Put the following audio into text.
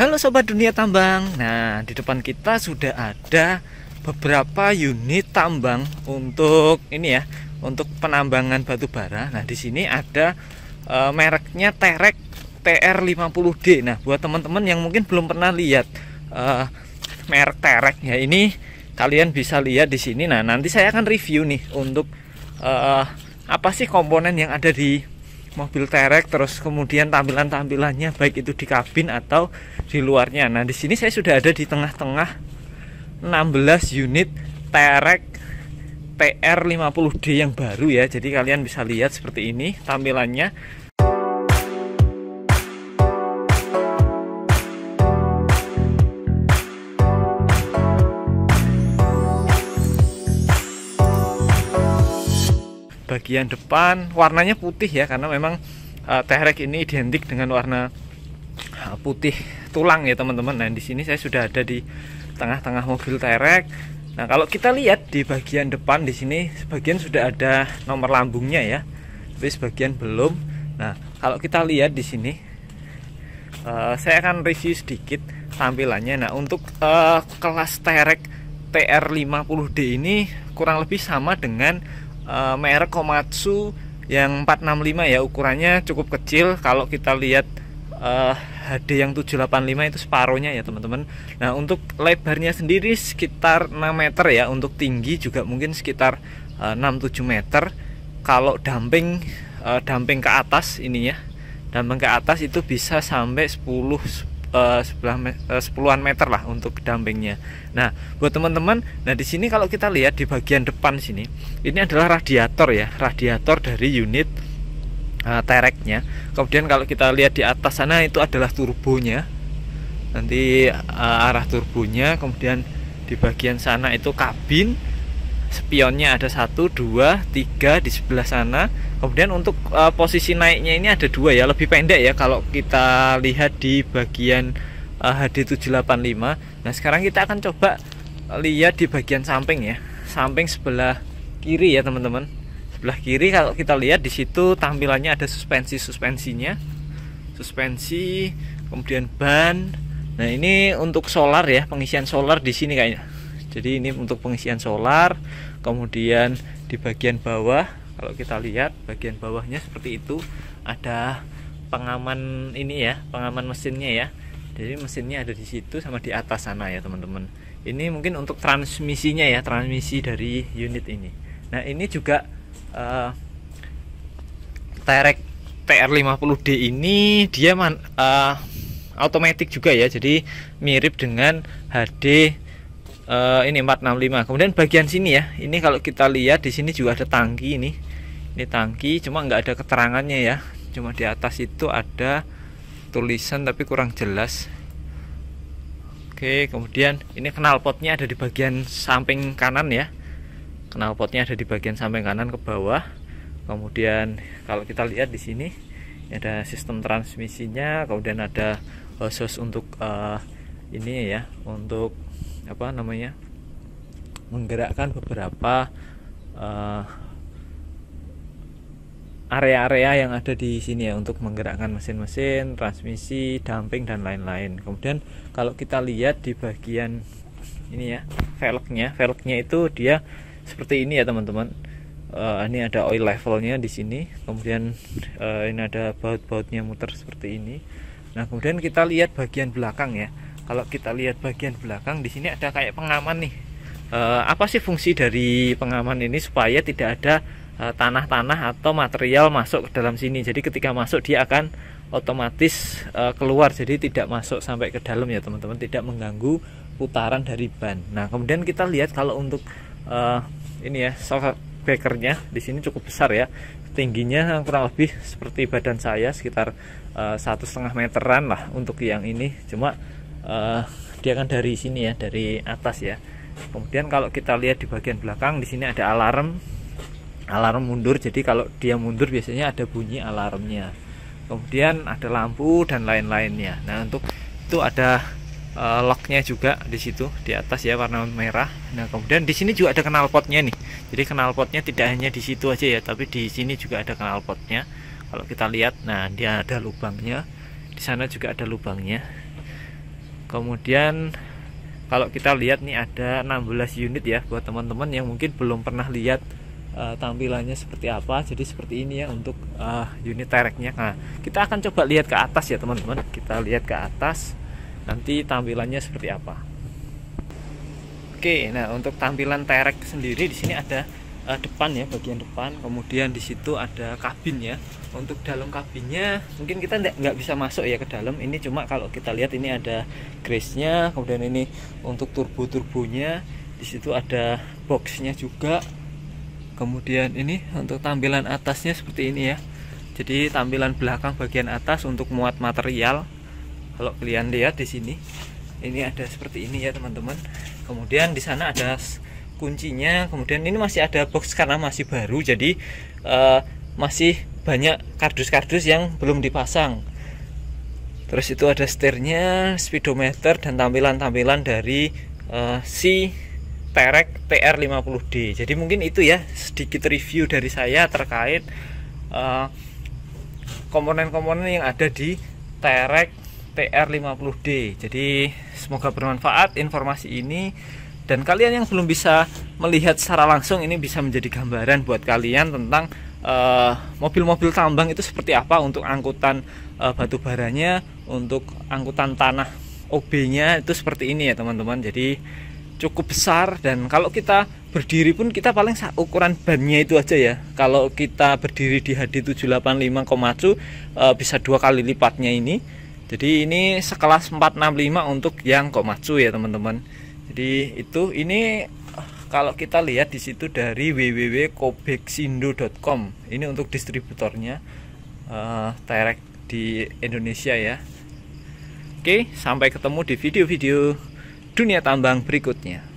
Halo sobat dunia tambang. Nah, di depan kita sudah ada beberapa unit tambang untuk ini ya, untuk penambangan batu bara. Nah, di sini ada e, mereknya Terek TR50D. Nah, buat teman-teman yang mungkin belum pernah lihat e, merek Terek ya, ini kalian bisa lihat di sini. Nah, nanti saya akan review nih untuk e, apa sih komponen yang ada di mobil terek terus kemudian tampilan-tampilannya baik itu di kabin atau di luarnya. Nah, di sini saya sudah ada di tengah-tengah 16 unit terek TR50D yang baru ya. Jadi kalian bisa lihat seperti ini tampilannya bagian depan warnanya putih ya karena memang uh, eh, terek ini identik dengan warna eh, putih tulang ya teman-teman. Nah di sini saya sudah ada di tengah-tengah mobil terek. Nah kalau kita lihat di bagian depan di sini sebagian sudah ada nomor lambungnya ya, tapi sebagian belum. Nah kalau kita lihat di sini uh, saya akan review sedikit tampilannya. Nah untuk uh, kelas terek TR50D ini kurang lebih sama dengan Eh, merek Komatsu yang 465 ya ukurannya cukup kecil kalau kita lihat uh, eh, HD yang 785 itu separohnya ya teman-teman Nah untuk lebarnya sendiri sekitar 6 meter ya Untuk tinggi juga mungkin sekitar eh, uh, 6 meter Kalau damping uh, damping ke atas ininya damping ke atas itu bisa sampai 10 Eh, eh, uh, 10-an meter lah untuk dampingnya. Nah, buat teman-teman, nah di sini kalau kita lihat di bagian depan sini, ini adalah radiator ya, radiator dari unit uh, tereknya. Kemudian kalau kita lihat di atas sana itu adalah turbonya. Nanti uh, arah turbonya, kemudian di bagian sana itu kabin, spionnya ada satu, dua, tiga di sebelah sana Kemudian untuk uh, posisi naiknya ini ada dua ya, lebih pendek ya kalau kita lihat di bagian eh, uh, HD785. Nah, sekarang kita akan coba lihat di bagian samping ya. Samping sebelah kiri ya, teman-teman. Sebelah kiri kalau kita lihat di situ tampilannya ada suspensi-suspensinya. Suspensi, kemudian ban. Nah, ini untuk solar ya, pengisian solar di sini kayaknya. Jadi ini untuk pengisian solar, kemudian di bagian bawah kalau kita lihat bagian bawahnya seperti itu ada pengaman ini ya pengaman mesinnya ya jadi mesinnya ada di situ sama di atas sana ya teman-teman ini mungkin untuk transmisinya ya transmisi dari unit ini nah ini juga uh, terek TR50D ini dia man, uh, automatic juga ya jadi mirip dengan HD uh, eh, ini 465 kemudian bagian sini ya ini kalau kita lihat di sini juga ada tangki ini ini tangki cuma nggak ada keterangannya ya cuma di atas itu ada tulisan tapi kurang jelas oke kemudian ini knalpotnya ada di bagian samping kanan ya knalpotnya ada di bagian samping kanan ke bawah kemudian kalau kita lihat di sini ada sistem transmisinya kemudian ada khusus untuk uh, ini ya untuk apa namanya menggerakkan beberapa uh, area-area yang ada di sini ya untuk menggerakkan mesin-mesin, transmisi, damping dan lain-lain. Kemudian kalau kita lihat di bagian ini ya velgnya, velgnya itu dia seperti ini ya teman-teman. Uh, ini ada oil levelnya di sini, kemudian uh, ini ada baut-bautnya muter seperti ini. Nah kemudian kita lihat bagian belakang ya. Kalau kita lihat bagian belakang di sini ada kayak pengaman nih. Uh, apa sih fungsi dari pengaman ini supaya tidak ada Eh, tanah-tanah atau material masuk ke dalam sini. Jadi ketika masuk dia akan otomatis eh, keluar jadi tidak masuk sampai ke dalam ya teman-teman, tidak mengganggu putaran dari ban. Nah, kemudian kita lihat kalau untuk uh, ini ya shock backernya di sini cukup besar ya. Tingginya kurang lebih seperti badan saya sekitar satu setengah meteran lah untuk yang ini. Cuma uh, dia kan dari sini ya, dari atas ya. Kemudian kalau kita lihat di bagian belakang di sini ada alarm alarm mundur jadi kalau dia mundur biasanya ada bunyi alarmnya kemudian ada lampu dan lain-lainnya nah untuk itu ada e, locknya juga di situ di atas ya warna merah nah kemudian di sini juga ada knalpotnya nih jadi knalpotnya tidak hanya di situ aja ya tapi di sini juga ada knalpotnya kalau kita lihat nah dia ada lubangnya di sana juga ada lubangnya kemudian kalau kita lihat nih ada 16 unit ya buat teman-teman yang mungkin belum pernah lihat uh, tampilannya seperti apa jadi seperti ini ya untuk uh, unit tereknya nah kita akan coba lihat ke atas ya teman-teman kita lihat ke atas nanti tampilannya seperti apa oke nah untuk tampilan terek sendiri di sini ada uh, depan ya bagian depan kemudian di situ ada kabin ya untuk dalam kabinnya mungkin kita nggak bisa masuk ya ke dalam ini cuma kalau kita lihat ini ada grace nya kemudian ini untuk turbo turbonya di situ ada boxnya juga kemudian ini untuk tampilan atasnya seperti ini ya jadi tampilan belakang bagian atas untuk muat material kalau kalian lihat di sini ini ada seperti ini ya teman-teman kemudian di sana ada kuncinya kemudian ini masih ada box karena masih baru jadi uh, masih banyak kardus-kardus yang belum dipasang terus itu ada setirnya speedometer dan tampilan-tampilan dari uh, si Terek TR50D. Jadi mungkin itu ya sedikit review dari saya terkait eh, komponen-komponen uh, yang ada di Terek TR50D. Jadi semoga bermanfaat informasi ini dan kalian yang belum bisa melihat secara langsung ini bisa menjadi gambaran buat kalian tentang eh, mobil-mobil uh, tambang itu seperti apa untuk angkutan uh, batu baranya, untuk angkutan tanah OB-nya itu seperti ini ya teman-teman. Jadi cukup besar dan kalau kita berdiri pun kita paling ukuran bannya itu aja ya kalau kita berdiri di HD 785 Komatsu e, bisa dua kali lipatnya ini jadi ini sekelas 465 untuk yang Komatsu ya teman-teman jadi itu ini eh, kalau kita lihat di situ dari www.kobeksindo.com ini untuk distributornya e, eh, direct di Indonesia ya Oke sampai ketemu di video-video dunia tambang berikutnya.